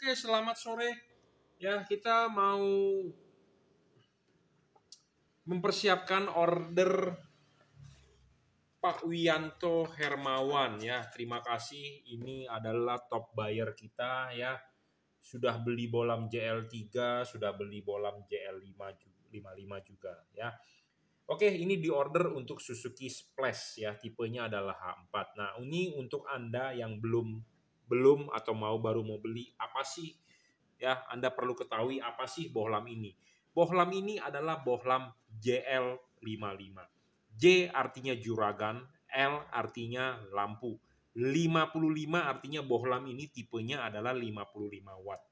Oke, selamat sore. Ya, kita mau mempersiapkan order Pak Wianto Hermawan ya. Terima kasih. Ini adalah top buyer kita ya. Sudah beli bolam JL3, sudah beli bolam JL5 55 juga ya. Oke, ini di order untuk Suzuki Splash ya, tipenya adalah H4. Nah, ini untuk Anda yang belum belum atau mau baru mau beli, apa sih ya Anda perlu ketahui apa sih bohlam ini. Bohlam ini adalah bohlam JL55. J artinya juragan, L artinya lampu. 55 artinya bohlam ini tipenya adalah 55 watt.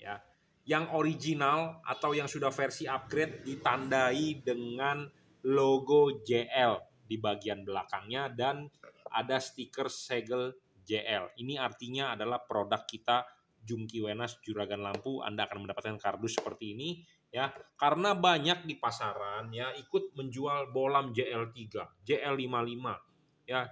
Ya. Yang original atau yang sudah versi upgrade ditandai dengan logo JL di bagian belakangnya dan ada stiker segel JL. Ini artinya adalah produk kita Jungki Wenas Juragan Lampu Anda akan mendapatkan kardus seperti ini ya. Karena banyak di pasaran ya ikut menjual bolam JL3, JL55 ya.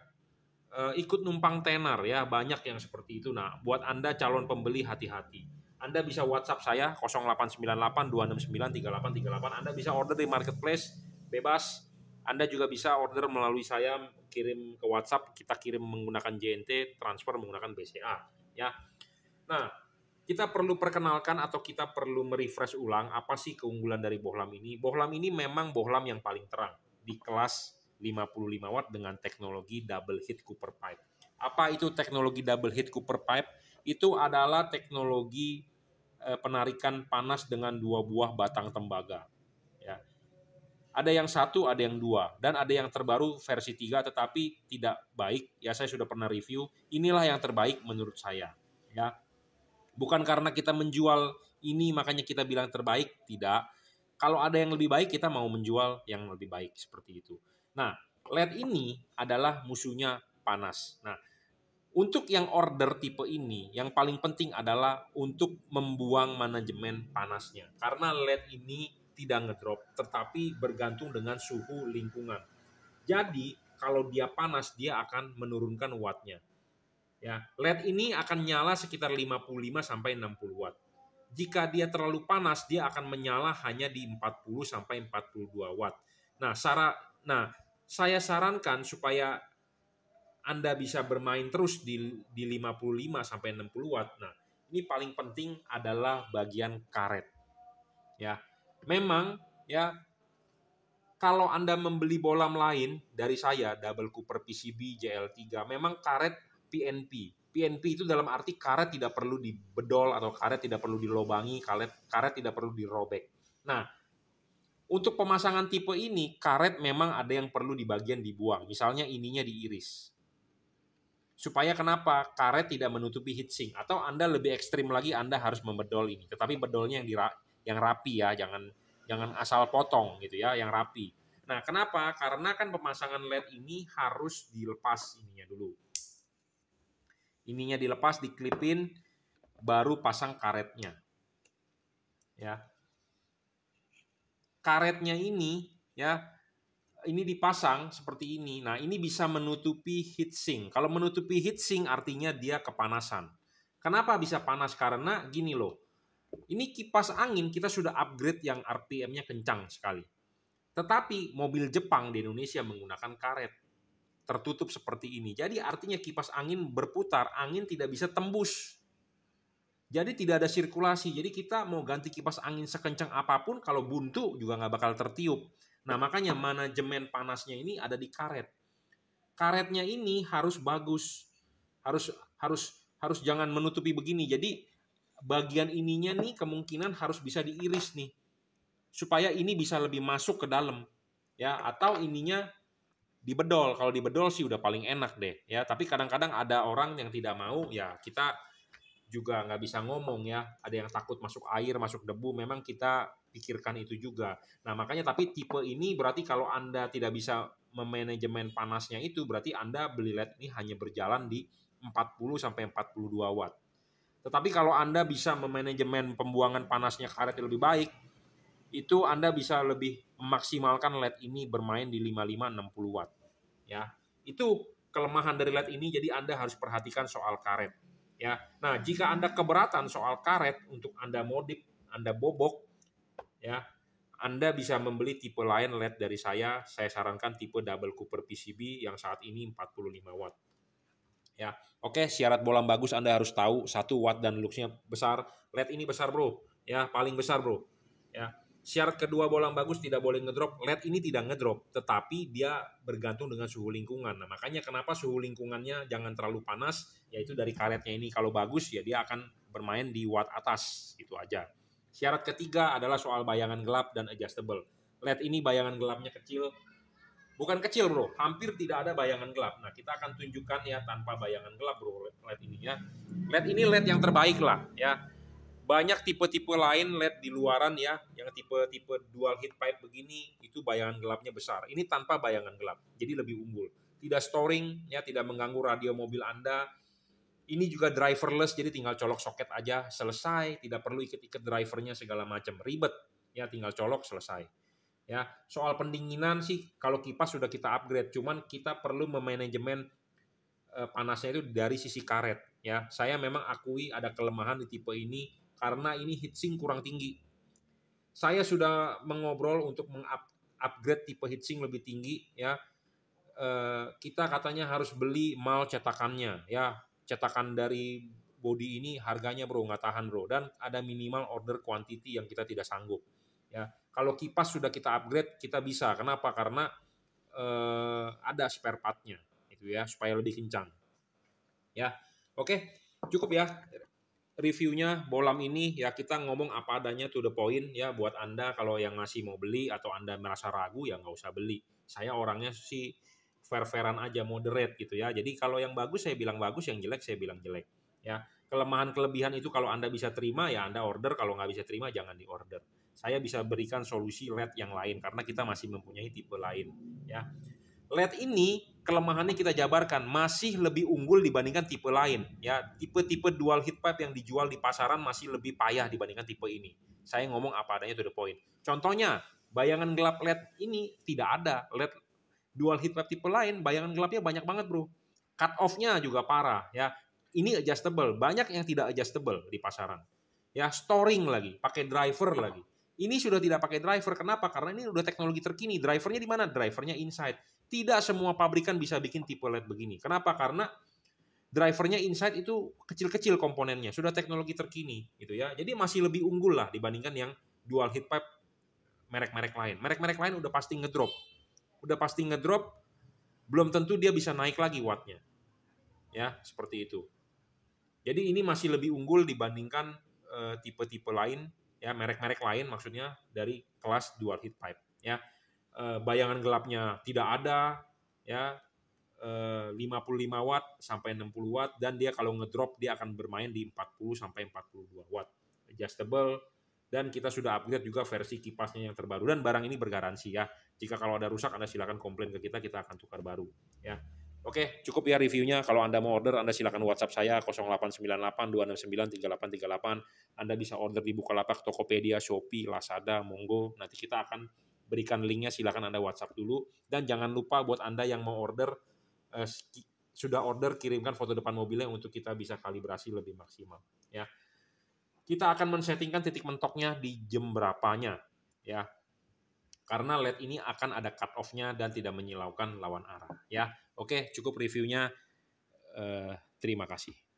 E, ikut numpang tenar ya, banyak yang seperti itu. Nah, buat Anda calon pembeli hati-hati. Anda bisa WhatsApp saya 0898 269 3838. Anda bisa order di marketplace bebas anda juga bisa order melalui saya kirim ke WhatsApp, kita kirim menggunakan JNT, transfer menggunakan BCA ya. Nah, kita perlu perkenalkan atau kita perlu merefresh ulang apa sih keunggulan dari bohlam ini? Bohlam ini memang bohlam yang paling terang di kelas 55 watt dengan teknologi double heat Cooper pipe. Apa itu teknologi double heat Cooper pipe? Itu adalah teknologi eh, penarikan panas dengan dua buah batang tembaga ada yang satu, ada yang dua, dan ada yang terbaru versi tiga tetapi tidak baik. Ya saya sudah pernah review. Inilah yang terbaik menurut saya. Ya, bukan karena kita menjual ini makanya kita bilang terbaik tidak. Kalau ada yang lebih baik kita mau menjual yang lebih baik seperti itu. Nah, LED ini adalah musuhnya panas. Nah, untuk yang order tipe ini yang paling penting adalah untuk membuang manajemen panasnya karena LED ini tidak ngedrop, tetapi bergantung dengan suhu lingkungan. Jadi kalau dia panas dia akan menurunkan wattnya. Ya, LED ini akan nyala sekitar 55 sampai 60 watt. Jika dia terlalu panas dia akan menyala hanya di 40 sampai 42 watt. Nah, sara nah saya sarankan supaya anda bisa bermain terus di, di 55 sampai 60 watt. Nah, ini paling penting adalah bagian karet. Ya, memang ya kalau Anda membeli bolam lain dari saya, double Cooper PCB, JL3, memang karet PNP. PNP itu dalam arti karet tidak perlu dibedol atau karet tidak perlu dilobangi, karet, karet tidak perlu dirobek. Nah, untuk pemasangan tipe ini, karet memang ada yang perlu di bagian dibuang. Misalnya ininya diiris. Supaya kenapa? Karet tidak menutupi heatsink. Atau Anda lebih ekstrim lagi, Anda harus membedol ini. Tetapi bedolnya yang yang rapi ya, jangan jangan asal potong gitu ya, yang rapi. Nah, kenapa? Karena kan pemasangan LED ini harus dilepas ininya dulu. Ininya dilepas, diklipin, baru pasang karetnya. Ya. Karetnya ini ya ini dipasang seperti ini. Nah, ini bisa menutupi heatsink. Kalau menutupi heatsink artinya dia kepanasan. Kenapa bisa panas? Karena gini loh ini kipas angin kita sudah upgrade yang RPM-nya kencang sekali. Tetapi mobil Jepang di Indonesia menggunakan karet tertutup seperti ini. Jadi artinya kipas angin berputar, angin tidak bisa tembus. Jadi tidak ada sirkulasi. Jadi kita mau ganti kipas angin sekencang apapun, kalau buntu juga nggak bakal tertiup. Nah makanya manajemen panasnya ini ada di karet. Karetnya ini harus bagus, harus harus harus jangan menutupi begini. Jadi bagian ininya nih kemungkinan harus bisa diiris nih supaya ini bisa lebih masuk ke dalam ya atau ininya dibedol kalau dibedol sih udah paling enak deh ya tapi kadang-kadang ada orang yang tidak mau ya kita juga nggak bisa ngomong ya ada yang takut masuk air masuk debu memang kita pikirkan itu juga nah makanya tapi tipe ini berarti kalau anda tidak bisa memanajemen panasnya itu berarti anda beli led ini hanya berjalan di 40 sampai 42 watt tetapi kalau Anda bisa memanajemen pembuangan panasnya karet lebih baik, itu Anda bisa lebih memaksimalkan LED ini bermain di 55-60 watt. Ya, itu kelemahan dari LED ini, jadi Anda harus perhatikan soal karet. Ya, nah jika Anda keberatan soal karet untuk Anda modif, Anda bobok, ya, Anda bisa membeli tipe lain LED dari saya. Saya sarankan tipe double Cooper PCB yang saat ini 45 watt ya oke syarat bolam bagus anda harus tahu satu watt dan luxnya besar led ini besar bro ya paling besar bro ya syarat kedua bolam bagus tidak boleh ngedrop led ini tidak ngedrop tetapi dia bergantung dengan suhu lingkungan nah makanya kenapa suhu lingkungannya jangan terlalu panas yaitu dari karetnya ini kalau bagus ya dia akan bermain di watt atas itu aja syarat ketiga adalah soal bayangan gelap dan adjustable led ini bayangan gelapnya kecil Bukan kecil bro, hampir tidak ada bayangan gelap. Nah kita akan tunjukkan ya tanpa bayangan gelap bro LED ini ya. LED ini LED yang terbaik lah ya. Banyak tipe-tipe lain LED di luaran ya, yang tipe-tipe dual heat pipe begini itu bayangan gelapnya besar. Ini tanpa bayangan gelap, jadi lebih unggul. Tidak storing ya, tidak mengganggu radio mobil Anda. Ini juga driverless, jadi tinggal colok soket aja selesai, tidak perlu ikut-ikut drivernya segala macam ribet ya, tinggal colok selesai ya soal pendinginan sih kalau kipas sudah kita upgrade cuman kita perlu memanajemen eh, panasnya itu dari sisi karet ya saya memang akui ada kelemahan di tipe ini karena ini heatsink kurang tinggi saya sudah mengobrol untuk mengupgrade tipe heatsink lebih tinggi ya eh, kita katanya harus beli mal cetakannya ya cetakan dari body ini harganya bro nggak tahan bro dan ada minimal order quantity yang kita tidak sanggup ya kalau kipas sudah kita upgrade kita bisa kenapa karena eh, ada spare partnya itu ya supaya lebih kencang ya oke cukup ya reviewnya bolam ini ya kita ngomong apa adanya to the point ya buat anda kalau yang masih mau beli atau anda merasa ragu ya nggak usah beli saya orangnya sih fair-fairan aja moderate gitu ya. Jadi kalau yang bagus saya bilang bagus, yang jelek saya bilang jelek ya. Kelemahan kelebihan itu kalau Anda bisa terima ya Anda order, kalau nggak bisa terima jangan di order saya bisa berikan solusi LED yang lain karena kita masih mempunyai tipe lain ya. LED ini kelemahannya kita jabarkan masih lebih unggul dibandingkan tipe lain ya. Tipe-tipe dual heat pipe yang dijual di pasaran masih lebih payah dibandingkan tipe ini. Saya ngomong apa adanya to the point. Contohnya, bayangan gelap LED ini tidak ada. LED dual heat pipe tipe lain bayangan gelapnya banyak banget, Bro. Cut off-nya juga parah ya. Ini adjustable, banyak yang tidak adjustable di pasaran. Ya, storing lagi, pakai driver lagi ini sudah tidak pakai driver. Kenapa? Karena ini udah teknologi terkini. Drivernya di mana? Drivernya inside. Tidak semua pabrikan bisa bikin tipe LED begini. Kenapa? Karena drivernya inside itu kecil-kecil komponennya. Sudah teknologi terkini gitu ya. Jadi masih lebih unggul lah dibandingkan yang dual heat pipe merek-merek lain. Merek-merek lain udah pasti ngedrop. Udah pasti ngedrop belum tentu dia bisa naik lagi wattnya. Ya, seperti itu. Jadi ini masih lebih unggul dibandingkan eh, tipe-tipe tipe -tipe lain ya merek-merek lain maksudnya dari kelas dual heat pipe ya e, bayangan gelapnya tidak ada ya e, eh, 55 watt sampai 60 watt dan dia kalau ngedrop dia akan bermain di 40 sampai 42 watt adjustable dan kita sudah upgrade juga versi kipasnya yang terbaru dan barang ini bergaransi ya jika kalau ada rusak Anda silakan komplain ke kita kita akan tukar baru ya Oke, cukup ya reviewnya. Kalau Anda mau order, Anda silakan WhatsApp saya 0898-269-3838. Anda bisa order di Bukalapak, Tokopedia, Shopee, Lazada, Monggo. Nanti kita akan berikan linknya, silakan Anda WhatsApp dulu. Dan jangan lupa buat Anda yang mau order, eh, sudah order, kirimkan foto depan mobilnya untuk kita bisa kalibrasi lebih maksimal. Ya, Kita akan men-settingkan titik mentoknya di jam berapanya. Ya, karena led ini akan ada cut off-nya dan tidak menyilaukan lawan arah ya. Oke, cukup reviewnya. Uh, terima kasih.